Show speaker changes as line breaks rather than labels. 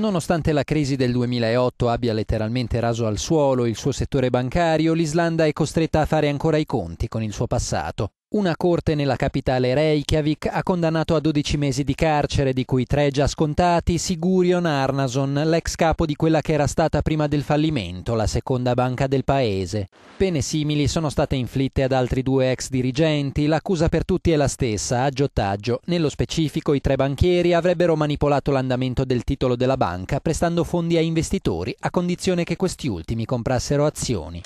Nonostante la crisi del 2008 abbia letteralmente raso al suolo il suo settore bancario, l'Islanda è costretta a fare ancora i conti con il suo passato. Una corte nella capitale Reykjavik ha condannato a 12 mesi di carcere, di cui tre già scontati, Sigurion Arnason, l'ex capo di quella che era stata prima del fallimento, la seconda banca del paese. Pene simili sono state inflitte ad altri due ex dirigenti, l'accusa per tutti è la stessa, aggiottaggio. Nello specifico i tre banchieri avrebbero manipolato l'andamento del titolo della banca, prestando fondi a investitori a condizione che questi ultimi comprassero azioni.